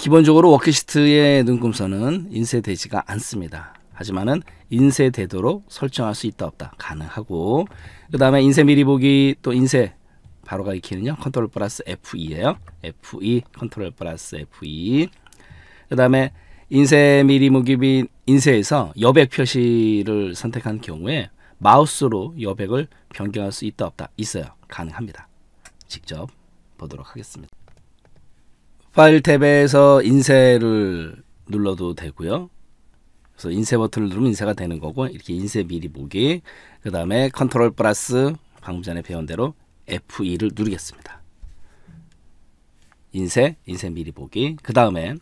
기본적으로 워크시트의 눈금선은 인쇄되지가 않습니다. 하지만은 인쇄되도록 설정할 수 있다 없다 가능하고 그 다음에 인쇄 미리 보기 또 인쇄 바로가 익히는요 컨트롤 플러스 F2에요 F2 e, 컨트롤 플러스 F2 e. 그 다음에 인쇄 미리 보기 및 인쇄에서 여백 표시를 선택한 경우에 마우스로 여백을 변경할 수 있다 없다 있어요 가능합니다 직접 보도록 하겠습니다 왼일 탭에서 인쇄를 눌러도 되고요. 그래서 인쇄 버튼을 누르면 인쇄가 되는 거고 이렇게 인쇄 미리 보기 그 다음에 컨트롤 플러스 방금 전에 배운 대로 F2를 누르겠습니다. 인쇄, 인쇄 미리 보기 그 다음에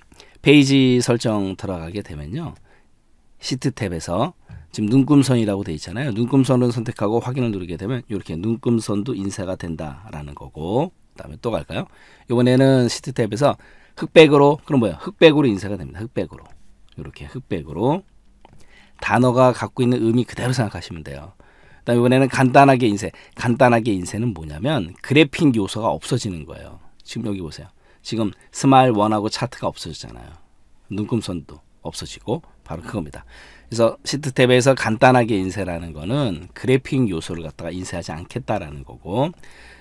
페이지 설정 들어가게 되면요. 시트 탭에서 지금 눈금선이라고 되어 있잖아요. 눈금선을 선택하고 확인을 누르게 되면 이렇게 눈금선도 인쇄가 된다라는 거고 다음에 또 갈까요? 이번에는 시트 탭에서 흑백으로 그럼 뭐야? 흑백으로 인쇄가 됩니다. 흑백으로 이렇게 흑백으로 단어가 갖고 있는 의미 그대로 생각하시면 돼요. 그다음 이번에는 간단하게 인쇄. 간단하게 인쇄는 뭐냐면 그래픽 요소가 없어지는 거예요. 지금 여기 보세요. 지금 스마일 원하고 차트가 없어졌잖아요. 눈금선도 없어지고 바로 그겁니다. 그래서 시트 탭에서 간단하게 인쇄라는 거는 그래픽 요소를 갖다가 인쇄하지 않겠다라는 거고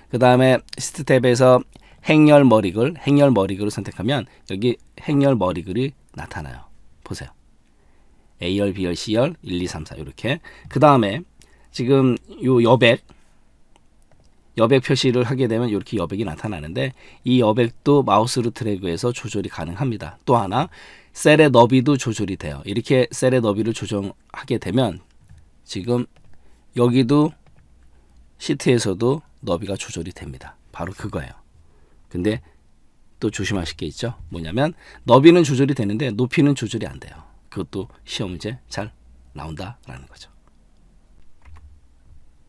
그 다음에 시트 탭에서 행렬 머리글, 행렬 머리글을 선택하면 여기 행렬 머리글이 나타나요. 보세요. A열, B열, C열, 1, 2, 3, 4 이렇게. 그 다음에 지금 요 여백, 여백 표시를 하게 되면 이렇게 여백이 나타나는데 이 여백도 마우스로 드래그해서 조절이 가능합니다. 또 하나 셀의 너비도 조절이 돼요. 이렇게 셀의 너비를 조정하게 되면 지금 여기도 시트에서도 너비가 조절이 됩니다. 바로 그거예요. 근데 또 조심하실 게 있죠. 뭐냐면 너비는 조절이 되는데 높이는 조절이 안 돼요. 그것도 시험 문제 잘 나온다라는 거죠.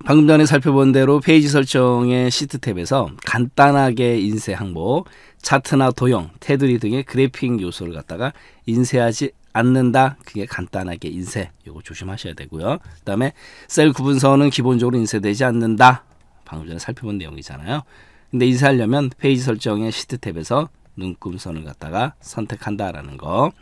방금 전에 살펴본 대로 페이지 설정의 시트 탭에서 간단하게 인쇄 항목, 차트나 도형, 테두리 등의 그래픽 요소를 갖다가 인쇄하지 않는다. 그게 간단하게 인쇄. 이거 조심하셔야 되고요. 그다음에 셀 구분선은 기본적으로 인쇄되지 않는다. 방금 전에 살펴본 내용이잖아요. 근데 인쇄하려면 페이지 설정의 시트 탭에서 눈금선을 갖다가 선택한다라는 거.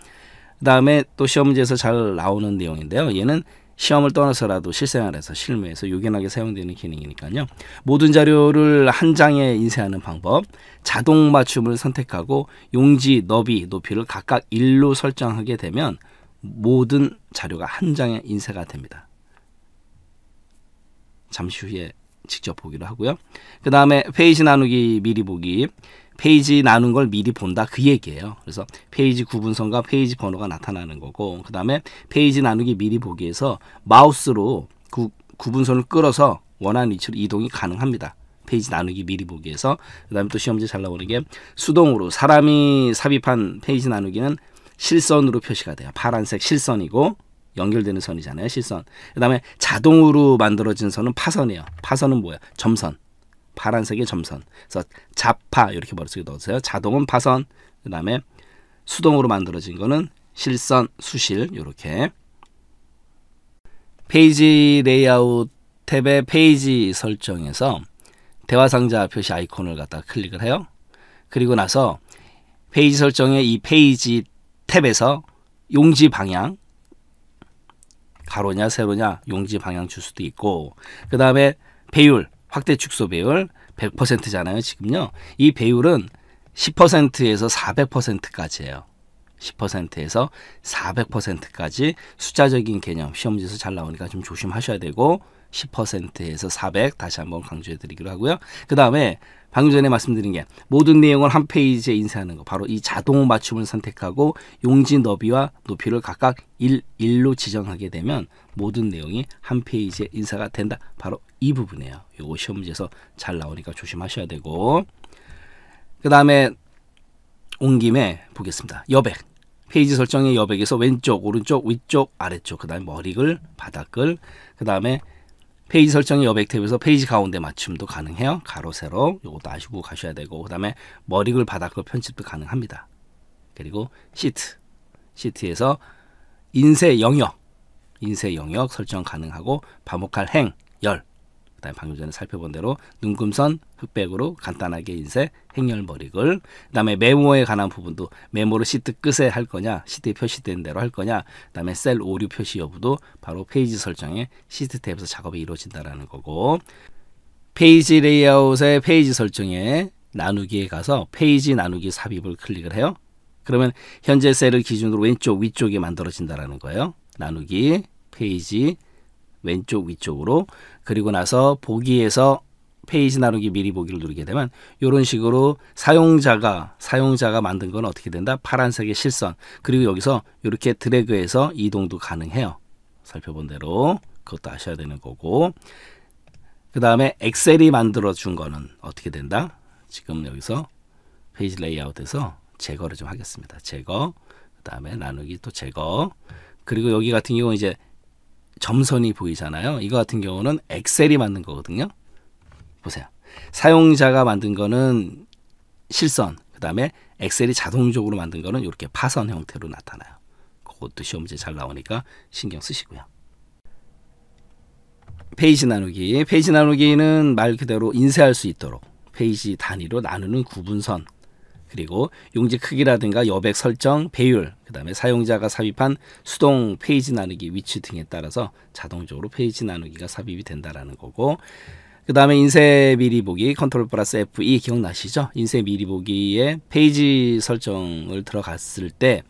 그 다음에 또 시험 문제에서 잘 나오는 내용인데요. 얘는 시험을 떠나서라도 실생활에서 실무에서 요긴하게 사용되는 기능이니까요. 모든 자료를 한 장에 인쇄하는 방법, 자동 맞춤을 선택하고 용지 너비, 높이를 각각 1로 설정하게 되면 모든 자료가 한 장에 인쇄가 됩니다. 잠시 후에 직접 보기로 하고요. 그 다음에 페이지 나누기 미리 보기. 페이지 나눈 걸 미리 본다 그 얘기예요. 그래서 페이지 구분선과 페이지 번호가 나타나는 거고 그 다음에 페이지 나누기 미리 보기에서 마우스로 구, 구분선을 끌어서 원하는 위치로 이동이 가능합니다. 페이지 나누기 미리 보기에서 그 다음에 또 시험지 잘 나오는 게 수동으로 사람이 삽입한 페이지 나누기는 실선으로 표시가 돼요. 파란색 실선이고 연결되는 선이잖아요. 실선. 그다음에 자동으로 만들어진 선은 파선이에요. 파선은 뭐야? 점선. 파란색의 점선. 그래서 자파 이렇게 머릿속에 넣으세요. 자동은 파선. 그다음에 수동으로 만들어진 거는 실선, 수실 이렇게. 페이지 레이아웃 탭의 페이지 설정에서 대화 상자 표시 아이콘을 갖다 클릭을 해요. 그리고 나서 페이지 설정의 이 페이지 탭에서 용지 방향 가로냐 세로냐 용지 방향 줄 수도 있고 그 다음에 배율 확대 축소 배율 100%잖아요 지금요 이 배율은 10%에서 400%까지예요 10%에서 400%까지 숫자적인 개념 시험지에서 잘 나오니까 좀 조심하셔야 되고 10%에서 400 다시 한번 강조해 드리기로 하고요. 그 다음에 방금 전에 말씀드린 게 모든 내용을 한 페이지에 인쇄하는 거 바로 이 자동 맞춤을 선택하고 용지 너비와 높이를 각각 1, 1로 지정하게 되면 모든 내용이 한 페이지에 인쇄가 된다. 바로 이 부분이에요. 요거 시험 문제에서 잘 나오니까 조심하셔야 되고 그 다음에 온 김에 보겠습니다. 여백 페이지 설정의 여백에서 왼쪽, 오른쪽, 위쪽, 아래쪽 그 다음에 머리글, 바닥글 그 다음에 페이지 설정이 여백 탭에서 페이지 가운데 맞춤도 가능해요. 가로 세로 요것도 아시고 가셔야 되고 그 다음에 머리글 바닥글 편집도 가능합니다. 그리고 시트 시트에서 인쇄 영역 인쇄 영역 설정 가능하고 반복할 행, 열 그다음에 방금 전에 살펴본 대로 눈금선 흑백으로 간단하게 인쇄 행렬머리글 그다음에 메모에 관한 부분도 메모로 시트 끝에 할 거냐 시트에 표시된 대로 할 거냐 그다음에 셀 오류 표시 여부도 바로 페이지 설정에 시트 탭에서 작업이 이루어진다라는 거고 페이지 레이아웃의 페이지 설정에 나누기에 가서 페이지 나누기 삽입을 클릭을 해요. 그러면 현재 셀을 기준으로 왼쪽 위쪽에 만들어진다라는 거예요. 나누기 페이지 왼쪽 위쪽으로 그리고 나서 보기에서 페이지 나누기 미리 보기를 누르게 되면 이런 식으로 사용자가 사용자가 만든 건 어떻게 된다? 파란색의 실선 그리고 여기서 이렇게 드래그해서 이동도 가능해요. 살펴본 대로 그것도 아셔야 되는 거고 그 다음에 엑셀이 만들어 준 거는 어떻게 된다? 지금 여기서 페이지 레이아웃에서 제거를 좀 하겠습니다. 제거 그 다음에 나누기 또 제거 그리고 여기 같은 경우 는 이제 점선이 보이잖아요. 이거 같은 경우는 엑셀이 만든 거거든요. 보세요. 사용자가 만든 거는 실선, 그 다음에 엑셀이 자동적으로 만든 거는 이렇게 파선 형태로 나타나요. 그것도 시험제 잘 나오니까 신경 쓰시고요. 페이지 나누기. 페이지 나누기는 말 그대로 인쇄할 수 있도록 페이지 단위로 나누는 구분선, 그리고 용지 크기라든가 여백 설정, 배율, 그 다음에 사용자가 삽입한 수동 페이지 나누기 위치 등에 따라서 자동적으로 페이지 나누기가 삽입이 된다라는 거고 그 다음에 인쇄 미리 보기 컨트롤 플러스 F2 e 기억나시죠? 인쇄 미리 보기에 페이지 설정을 들어갔을 때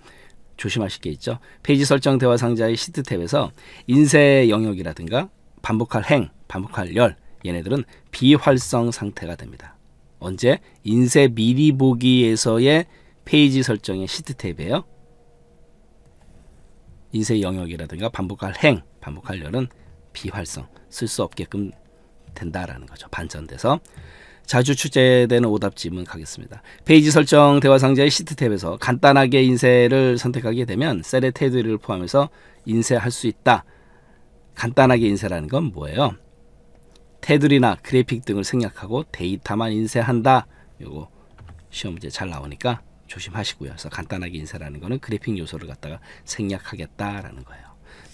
조심하실 게 있죠. 페이지 설정 대화 상자의 시트 탭에서 인쇄 영역이라든가 반복할 행, 반복할 열 얘네들은 비활성 상태가 됩니다. 언제? 인쇄 미리 보기에서의 페이지 설정의 시트 탭이에요. 인쇄 영역이라든가 반복할 행, 반복할 열은 비활성, 쓸 수 없게끔 된다라는 거죠. 반전돼서 자주 출제되는 오답 지문 가겠습니다. 페이지 설정 대화 상자의 시트 탭에서 간단하게 인쇄를 선택하게 되면 셀의 테두리를 포함해서 인쇄할 수 있다. 간단하게 인쇄라는 건 뭐예요? 테두리나 그래픽 등을 생략하고 데이터만 인쇄한다. 요거 시험 문제 잘 나오니까 조심하시고요. 그래서 간단하게 인쇄라는 거는 그래픽 요소를 갖다가 생략하겠다라는 거예요.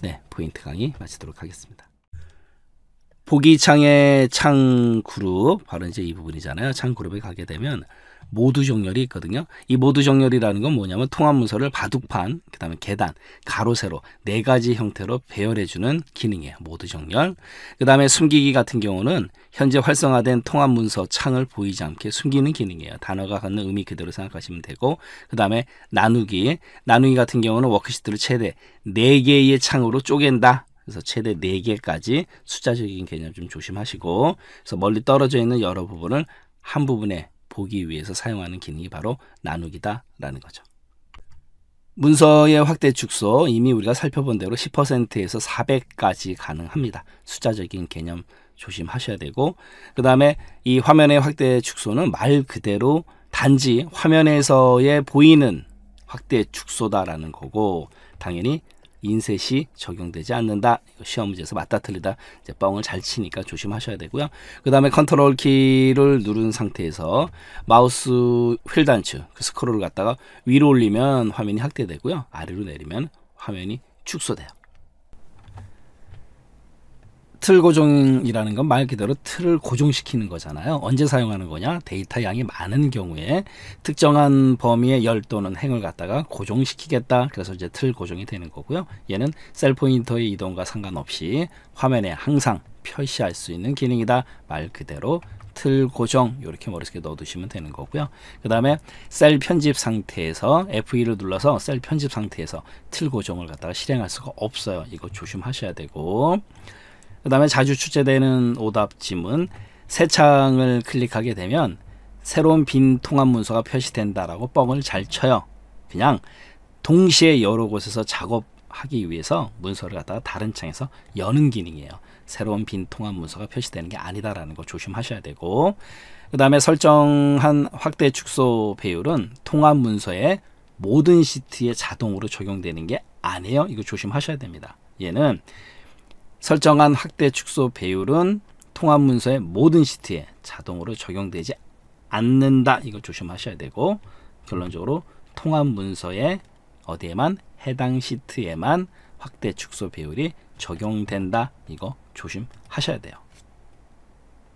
네, 포인트 강의 마치도록 하겠습니다. 보기창의 창그룹 바로 이제 이 부분이잖아요. 창그룹에 가게 되면 모두 정렬이 있거든요. 이 모두 정렬이라는 건 뭐냐면 통합 문서를 바둑판, 그다음에 계단, 가로 세로 네 가지 형태로 배열해 주는 기능이에요. 모두 정렬. 그다음에 숨기기 같은 경우는 현재 활성화된 통합 문서 창을 보이지 않게 숨기는 기능이에요. 단어가 갖는 의미 그대로 생각하시면 되고 그다음에 나누기. 나누기 같은 경우는 워크시트를 최대 네개의 창으로 쪼갠다. 그래서 최대 4개까지 숫자적인 개념 좀 조심하시고 그래서 멀리 떨어져 있는 여러 부분을 한 부분에 보기 위해서 사용하는 기능이 바로 나누기다라는 거죠. 문서의 확대 축소 이미 우리가 살펴본 대로 10%에서 400까지 가능합니다. 숫자적인 개념 조심하셔야 되고 그 다음에 이 화면의 확대 축소는 말 그대로 단지 화면에서의 보이는 확대 축소다라는 거고 당연히 인셋이 적용되지 않는다. 시험 문제에서 맞다 틀리다. 이제 뻥을 잘 치니까 조심하셔야 되고요. 그 다음에 컨트롤 키를 누른 상태에서 마우스 휠 단추, 그 스크롤을 갖다가 위로 올리면 화면이 확대되고요. 아래로 내리면 화면이 축소돼요. 틀 고정이라는 건 말 그대로 틀을 고정시키는 거잖아요. 언제 사용하는 거냐? 데이터 양이 많은 경우에 특정한 범위의 열 또는 행을 갖다가 고정시키겠다. 그래서 이제 틀 고정이 되는 거고요. 얘는 셀 포인터의 이동과 상관없이 화면에 항상 표시할 수 있는 기능이다. 말 그대로 틀 고정 이렇게 머릿속에 넣어두시면 되는 거고요. 그 다음에 셀 편집 상태에서 F2를 눌러서 셀 편집 상태에서 틀 고정을 갖다가 실행할 수가 없어요. 이거 조심하셔야 되고 그 다음에 자주 출제되는 오답 지문 새 창을 클릭하게 되면 새로운 빈 통합 문서가 표시된다라고 뻥을 잘 쳐요. 그냥 동시에 여러 곳에서 작업하기 위해서 문서를 갖다가 다른 창에서 여는 기능이에요. 새로운 빈 통합 문서가 표시되는 게 아니다라는 거 조심하셔야 되고 그 다음에 설정한 확대 축소 배율은 통합 문서에 모든 시트에 자동으로 적용되는 게 아니에요. 이거 조심하셔야 됩니다. 얘는 설정한 확대 축소 배율은 통합 문서의 모든 시트에 자동으로 적용되지 않는다. 이걸 조심하셔야 되고 결론적으로 통합 문서에 어디에만 해당 시트에만 확대 축소 배율이 적용된다. 이거 조심하셔야 돼요.